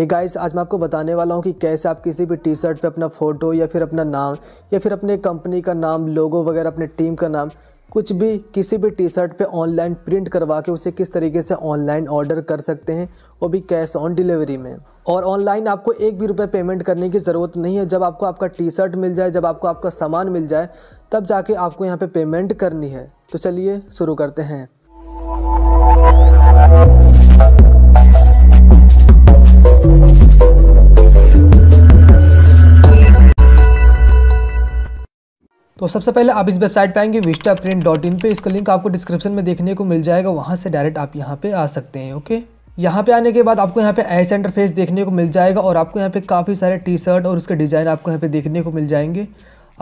हे hey guys आज मैं आपको बताने वाला हूँ कि कैसे आप किसी भी टी शर्ट पर अपना फ़ोटो या फिर अपना नाम या फिर अपने कंपनी का नाम लोगो वगैरह अपने टीम का नाम कुछ भी किसी भी टी शर्ट पर ऑनलाइन प्रिंट करवा के उसे किस तरीके से ऑनलाइन ऑर्डर कर सकते हैं वो भी कैश ऑन डिलीवरी में और ऑनलाइन आपको एक भी रुपये पेमेंट करने की ज़रूरत नहीं है जब आपको आपका टी शर्ट मिल जाए जब आपको आपका सामान मिल जाए तब जाके आपको यहाँ पे पेमेंट करनी है तो चलिए शुरू करते हैं तो सबसे पहले आप इस वेबसाइट पर आएंगे विस्टा प्रिंट डॉट इन पर इसका लिंक आपको डिस्क्रिप्शन में देखने को मिल जाएगा वहाँ से डायरेक्ट आप यहाँ पे आ सकते हैं ओके यहाँ पे आने के बाद आपको यहाँ पे ऐसा इंटरफेस देखने को मिल जाएगा और आपको यहाँ पे काफ़ी सारे टी शर्ट और उसके डिज़ाइन आपको यहाँ पे देखने को मिल जाएंगे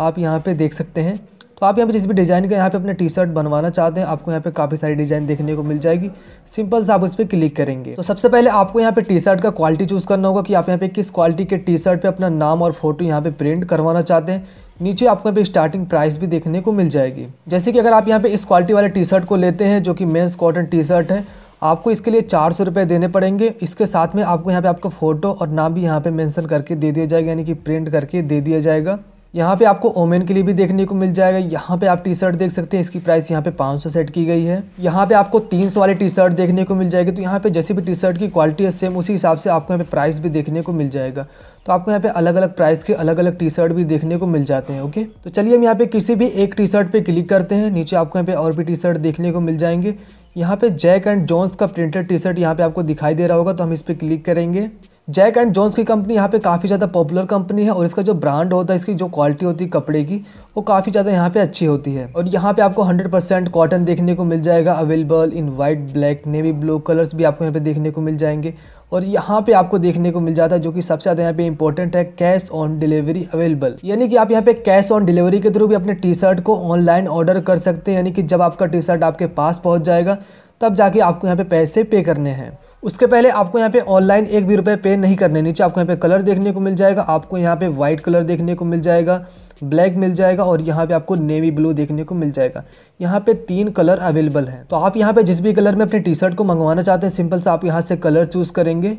आप यहाँ पे देख सकते हैं तो आप यहाँ पे जिस भी डिज़ाइन का यहाँ पे अपने टी शर्ट बनवाना चाहते हैं आपको यहाँ पे काफ़ी सारी डिज़ाइन देखने को मिल जाएगी सिंपल से आप उस पर क्लिक करेंगे तो सबसे पहले आपको यहाँ पे टी शर्ट का क्वालिटी चूज़ करना होगा कि आप यहाँ पे किस क्वालिटी के टी शर्ट पर अपना नाम और फोटो यहाँ पे प्रिंट करवाना चाहते हैं नीचे आपको यहाँ पे स्टार्टिंग प्राइस भी देखने को मिल जाएगी जैसे कि अगर आप यहाँ पे इस क्वालिटी वाले टी शर्ट को लेते हैं जो कि मेंस कॉटन टी शर्ट है आपको इसके लिए चार सौ रुपये देने पड़ेंगे इसके साथ में आपको यहाँ पे आपका फ़ोटो और नाम भी यहाँ पे मेंशन करके दे दिया जाएगा यानी कि प्रिंट करके दे दिया जाएगा यहाँ पे आपको ओमेन के लिए भी देखने को मिल जाएगा यहाँ पे आप टी शर्ट देख सकते हैं इसकी प्राइस यहाँ पे 500 सेट की गई है यहाँ पे आपको 300 वाले टी शर्ट देखने को मिल जाएगी तो यहाँ पे जैसे भी टी शर्ट की क्वालिटी है सेम उसी हिसाब से आपको यहाँ पे प्राइस भी देखने को मिल जाएगा तो आपको यहाँ पे अलग अलग प्राइस के अलग अलग टी शर्ट भी देखने को मिल जाते हैं ओके तो चलिए हम यहाँ पे किसी भी एक टी शर्ट पे क्लिक करते हैं नीचे आपको यहाँ पे और भी टी शर्ट देखने को मिल जाएंगे यहाँ पे जैक एंड जॉन्स का प्रिंटेड टी शर्ट यहाँ पे आपको दिखाई दे रहा होगा तो हम इस पर क्लिक करेंगे जैक एंड जॉन्स की कंपनी यहाँ पे काफ़ी ज़्यादा पॉपुलर कंपनी है और इसका जो ब्रांड होता है इसकी जो क्वालिटी होती है कपड़े की वो काफ़ी ज़्यादा यहाँ पे अच्छी होती है और यहाँ पे आपको 100% परसेंट कॉटन देखने को मिल जाएगा available in white black navy blue colours भी आपको यहाँ पे देखने को मिल जाएंगे और यहाँ पे आपको देखने को मिल जाता है जो कि सबसे ज़्यादा यहाँ पे इंपॉर्टेंट है कैश ऑन डिलीवरी अवेलेबल यानी कि आप यहाँ पे कैश ऑन डिलीवरी के थ्रू भी अपने टी शर्ट को ऑनलाइन ऑर्डर कर सकते हैं यानी कि जब आपका टी शर्ट आपके पास पहुँच जाएगा तब जाके आपको यहाँ पे पैसे पे करने हैं उसके पहले आपको यहाँ पे ऑनलाइन एक भी रुपये पे नहीं करने नीचे आपको यहाँ पे कलर देखने को मिल जाएगा आपको यहाँ पे वाइट कलर देखने को मिल जाएगा ब्लैक मिल जाएगा और यहाँ पे आपको नेवी ब्लू देखने को मिल जाएगा यहाँ पे तीन कलर अवेलेबल है तो आप यहाँ पे जिस भी कलर में अपनी टी शर्ट को मंगवाना चाहते हैं सिंपल से आप यहाँ से कलर चूज़ करेंगे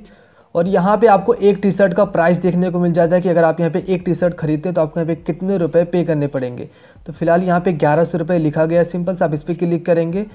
और यहाँ पे आपको एक टी शर्ट का प्राइस देखने को मिल जाता है कि अगर आप यहाँ पे एक टी शर्ट खरीदते हैं तो आपको यहाँ पे कितने रुपए पे करने पड़ेंगे तो फिलहाल यहाँ पे ग्यारह सौ लिखा गया है सिंपल से आप इस पर क्लिक करेंगे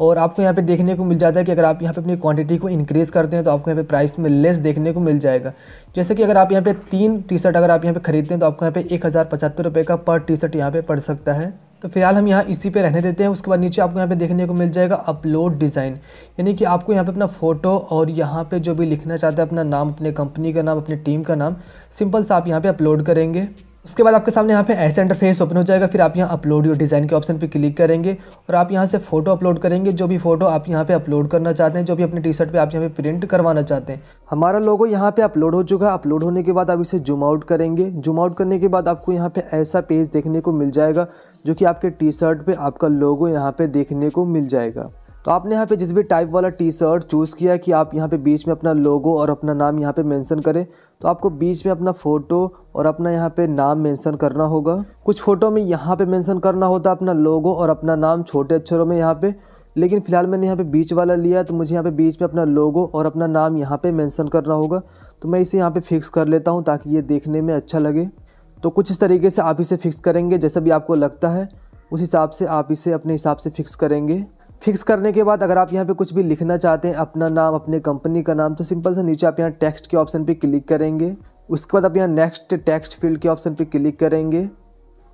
और आपको यहाँ पे देखने को मिल जाता है कि अगर आप यहाँ पे अपनी क्वांटिटी को इंक्रीज़ करते हैं तो आपको यहाँ पे प्राइस में लेस देखने को मिल जाएगा जैसे कि अगर आप यहाँ पे तीन टी शर्ट अगर आप यहाँ पे ख़रीदते हैं तो आपको यहाँ पे एक हज़ार पचहत्तर रुपये का पर टी शर्ट यहाँ पे पड़ सकता है तो फिलहाल हम यहाँ इसी पे रहने देते हैं उसके बाद नीचे आपको यहाँ पे देखने को मिल जाएगा अपलोड डिज़ाइन यानी कि आपको यहाँ पे अपना फ़ोटो और यहाँ पे जो भी लिखना चाहते हैं अपना नाम अपने कंपनी का नाम अपने टीम का नाम सिंपल सा आप यहाँ पे अपलोड करेंगे उसके बाद आपके सामने यहाँ पे ऐसे इंटरफेस ओपन हो जाएगा फिर आप यहाँ अपलोड योर डिज़ाइन के ऑप्शन पे क्लिक करेंगे और आप यहाँ से फोटो अपलोड करेंगे जो भी फोटो आप यहाँ पे अपलोड करना चाहते हैं जो भी अपने टी शर्ट पर आप यहाँ पे प्रिंट करवाना चाहते हैं हमारा लोगो यहाँ पे अपलोड हो चुका है अपलोड होने के बाद आप इसे जूम आउट करेंगे जूम आउट करने के बाद आपको यहाँ पर ऐसा पेज देखने को मिल जाएगा जो कि आपके टी शर्ट पर आपका लोगो यहाँ पर देखने को मिल जाएगा तो आपने यहाँ पे जिस भी टाइप वाला टी शर्ट चूज़ किया कि आप यहाँ पे बीच में अपना लोगो और अपना नाम यहाँ पे मेंशन करें तो आपको बीच में अपना फ़ोटो और अपना यहाँ पे नाम मेंशन करना होगा कुछ फ़ोटो में यहाँ पे मेंशन करना होता है अपना लोगो और अपना नाम छोटे अक्षरों में यहाँ पे लेकिन फ़िलहाल मैंने यहाँ पर बीच वाला लिया तो मुझे यहाँ पर बीच में अपना लोगो और अपना नाम यहाँ पर मैंसन करना होगा तो मैं इसे यहाँ पर फिक्स कर लेता हूँ ताकि ये देखने में अच्छा लगे तो कुछ इस तरीके से आप इसे फिक्स करेंगे जैसा भी आपको लगता है उस हिसाब से आप इसे अपने हिसाब से फिक्स करेंगे फिक्स करने के बाद अगर आप यहाँ पे कुछ भी लिखना चाहते हैं अपना नाम अपने कंपनी का नाम तो सिंपल से नीचे आप यहाँ टेक्स्ट के ऑप्शन पे क्लिक करेंगे उसके बाद आप यहाँ नेक्स्ट टेक्स्ट फील्ड के ऑप्शन पे क्लिक करेंगे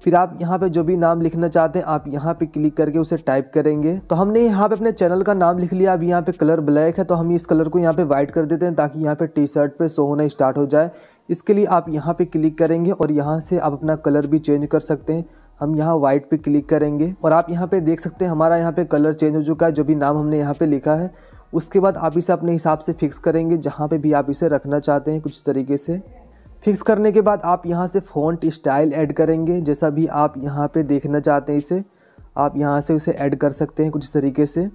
फिर आप यहाँ पे जो भी नाम लिखना चाहते हैं आप यहाँ पे क्लिक करके उसे टाइप करेंगे तो हमने यहाँ पे अपने चैनल का नाम लिख लिया अब यहाँ पे कलर ब्लैक है तो हम इस कलर को यहाँ पे वाइट कर देते हैं ताकि यहाँ पे टी शर्ट पे शो होना स्टार्ट हो जाए इसके लिए आप यहाँ पे क्लिक करेंगे और यहाँ से आप अपना कलर भी चेंज कर सकते हैं हम यहाँ वाइट पे क्लिक करेंगे और आप यहाँ पे देख सकते हैं हमारा यहाँ पे कलर चेंज हो चुका है जो भी नाम हमने यहाँ पे लिखा है उसके बाद आप इसे अपने हिसाब से फिक्स करेंगे जहाँ पे भी आप इसे रखना चाहते हैं कुछ तरीके से फिक्स करने के बाद आप यहाँ से फ़ॉन्ट स्टाइल ऐड करेंगे जैसा भी आप यहाँ पर देखना चाहते हैं इसे आप यहाँ से उसे ऐड कर सकते हैं कुछ तरीके से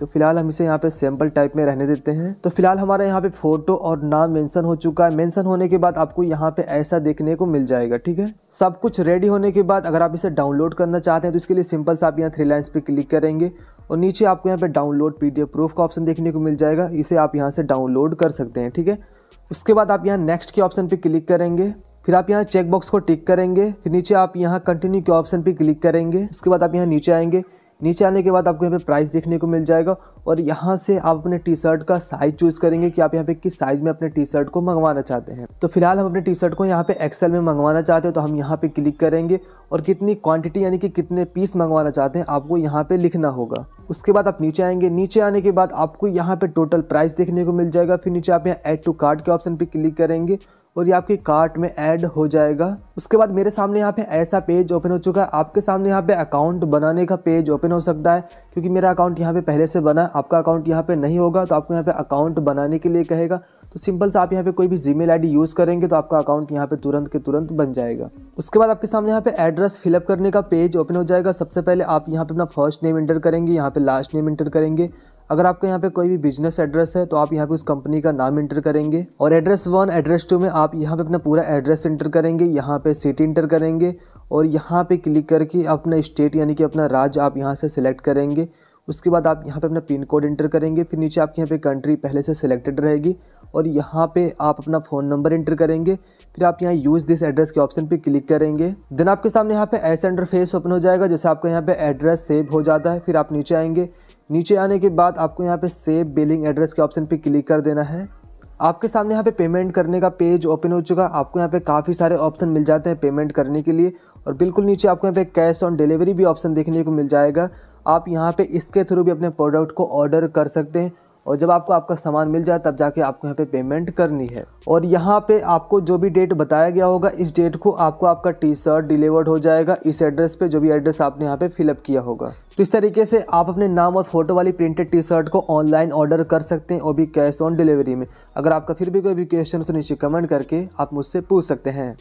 तो फिलहाल हम इसे यहाँ पे सैम्पल टाइप में रहने देते हैं तो फिलहाल हमारे यहाँ पे फोटो और नाम मेंशन हो चुका है मेंशन होने के बाद आपको यहाँ पे ऐसा देखने को मिल जाएगा ठीक है सब कुछ रेडी होने के बाद अगर आप इसे डाउनलोड करना चाहते हैं तो इसके लिए सिंपल से आप यहाँ थ्री लाइन्स पे क्लिक करेंगे और नीचे आपको यहाँ पे डाउनलोड पीडीएफ प्रूफ का ऑप्शन देखने को मिल जाएगा इसे आप यहाँ से डाउनलोड कर सकते हैं ठीक है उसके बाद आप यहाँ नेक्स्ट के ऑप्शन पर क्लिक करेंगे फिर आप यहाँ चेकबॉक्स को टिक करेंगे फिर नीचे आप यहाँ कंटिन्यू के ऑप्शन पर क्लिक करेंगे उसके बाद आप यहाँ नीचे आएंगे नीचे आने के बाद आपको यहाँ पे प्राइस देखने को मिल जाएगा और यहाँ से आप अपने टी शर्ट का साइज चूज़ करेंगे कि आप यहाँ पे किस साइज़ में अपने टी शर्ट को मंगवाना चाहते हैं तो फिलहाल हम अपने टी शर्ट को यहाँ पे एक्सेल में मंगवाना चाहते हैं तो हम यहाँ पे क्लिक करेंगे और कितनी क्वांटिटी यानी कि कितने पीस मंगवाना चाहते हैं आपको यहाँ पे लिखना होगा उसके बाद आप नीचे आएंगे नीचे आने के बाद आपको यहाँ पे टोटल प्राइस देखने को मिल जाएगा फिर नीचे आप यहाँ एड टू कार्ड के ऑप्शन पर क्लिक करेंगे और ये आपकी कार्ट में ऐड हो जाएगा उसके बाद मेरे सामने यहाँ पे ऐसा पेज ओपन हो चुका है आपके सामने यहाँ पे अकाउंट बनाने का पेज ओपन हो सकता है क्योंकि मेरा अकाउंट यहाँ पे पहले से बना है आपका अकाउंट यहाँ पे नहीं होगा तो आपको यहाँ पे अकाउंट बनाने के लिए कहेगा तो सिंपल से आप यहाँ पे कोई भी जीमेल मेल यूज़ करेंगे तो आपका अकाउंट यहाँ पे तुरंत के तुरंत बन जाएगा उसके बाद आपके सामने यहाँ पे एड्रेस फिलअप करने का पेज ओपन हो जाएगा सबसे पहले आप यहाँ पे अपना फर्स्ट नेम इंटर करेंगे यहाँ पे लास्ट नेम इंटर करेंगे अगर आपका यहाँ पे कोई भी बिजनेस एड्रेस है तो आप यहाँ पे उस कंपनी का नाम इंटर करेंगे और एड्रेस वन एड्रेस टू में आप यहाँ पे अपना पूरा एड्रेस इंटर करेंगे यहाँ पे सिटी इंटर करेंगे और यहाँ पे क्लिक करके अपना स्टेट यानी कि अपना राज्य आप यहाँ से सिलेक्ट करेंगे उसके बाद आप यहाँ पर अपना पिन कोड इंटर करेंगे फिर नीचे आपके यहाँ पे कंट्री पहले से सिलेक्टेड रहेगी और यहाँ पे आप अपना फ़ोन नंबर इंटर करेंगे फिर आप यहाँ यूज़ दिस एड्रेस के ऑप्शन पे क्लिक करेंगे देन आपके सामने यहाँ पे ऐसा इंटरफेस ओपन हो जाएगा जैसे आपका यहाँ पे एड्रेस सेव हो जाता है फिर आप नीचे आएंगे नीचे आने के बाद आपको यहाँ पे सेव बिलिंग एड्रेस के ऑप्शन पे क्लिक कर देना है आपके सामने यहाँ पे पेमेंट करने का पेज ओपन हो चुका आपको यहाँ पे काफ़ी सारे ऑप्शन मिल जाते हैं पेमेंट करने के लिए और बिल्कुल नीचे आपको यहाँ पे कैश ऑन डिलीवरी भी ऑप्शन देखने को मिल जाएगा आप यहाँ पे इसके थ्रू भी अपने प्रोडक्ट को ऑर्डर कर सकते हैं और जब आपको आपका सामान मिल जाए तब जाके आपको यहाँ पे पेमेंट करनी है और यहाँ पे आपको जो भी डेट बताया गया होगा इस डेट को आपको आपका टी शर्ट डिलीवर्ड हो जाएगा इस एड्रेस पे जो भी एड्रेस आपने यहाँ पे फिलअप किया होगा तो इस तरीके से आप अपने नाम और फोटो वाली प्रिंटेड टी शर्ट को ऑनलाइन ऑर्डर कर सकते हैं और भी कैश ऑन डिलीवरी में अगर आपका फिर भी कोई भी क्वेश्चन तो नीचे कमेंट करके आप मुझसे पूछ सकते हैं